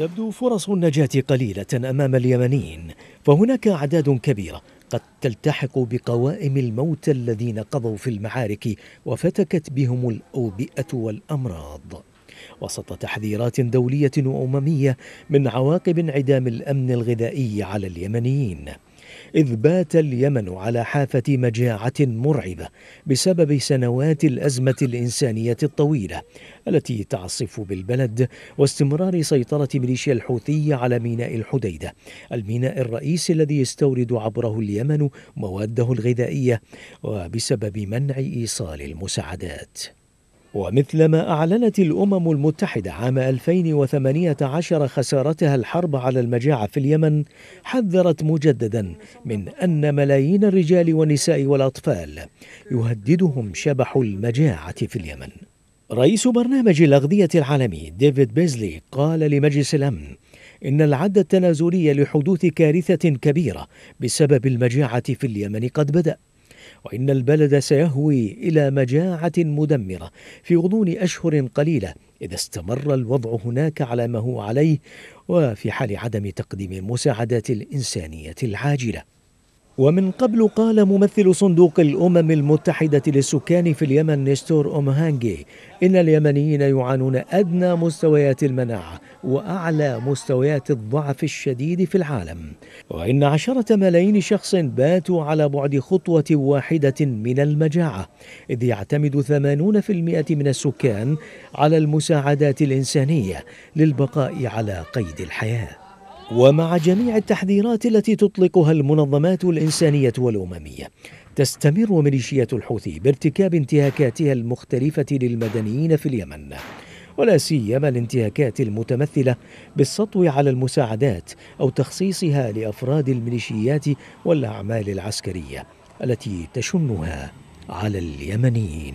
تبدو فرص النجاة قليلة أمام اليمنيين فهناك أعداد كبيرة قد تلتحق بقوائم الموتى الذين قضوا في المعارك وفتكت بهم الأوبئة والأمراض وسط تحذيرات دولية وأممية من عواقب انعدام الأمن الغذائي على اليمنيين إذ بات اليمن على حافة مجاعة مرعبة بسبب سنوات الأزمة الإنسانية الطويلة التي تعصف بالبلد واستمرار سيطرة ميليشيا الحوثي على ميناء الحديدة الميناء الرئيسي الذي يستورد عبره اليمن مواده الغذائية وبسبب منع إيصال المساعدات ومثلما أعلنت الأمم المتحدة عام 2018 خسارتها الحرب على المجاعة في اليمن حذرت مجددا من أن ملايين الرجال والنساء والأطفال يهددهم شبح المجاعة في اليمن رئيس برنامج الأغذية العالمي ديفيد بيزلي قال لمجلس الأمن إن العد التنازلي لحدوث كارثة كبيرة بسبب المجاعة في اليمن قد بدأ وإن البلد سيهوي إلى مجاعة مدمرة في غضون أشهر قليلة إذا استمر الوضع هناك على ما هو عليه وفي حال عدم تقديم المساعدات الإنسانية العاجلة ومن قبل قال ممثل صندوق الأمم المتحدة للسكان في اليمن نستور أومهانجي إن اليمنيين يعانون أدنى مستويات المناعة وأعلى مستويات الضعف الشديد في العالم وإن عشرة ملايين شخص باتوا على بعد خطوة واحدة من المجاعة إذ يعتمد ثمانون في المئة من السكان على المساعدات الإنسانية للبقاء على قيد الحياة ومع جميع التحذيرات التي تطلقها المنظمات الإنسانية والأممية تستمر ميليشيات الحوثي بارتكاب انتهاكاتها المختلفة للمدنيين في اليمن ولا سيما الانتهاكات المتمثلة بالسطو على المساعدات أو تخصيصها لأفراد الميليشيات والأعمال العسكرية التي تشنها على اليمنيين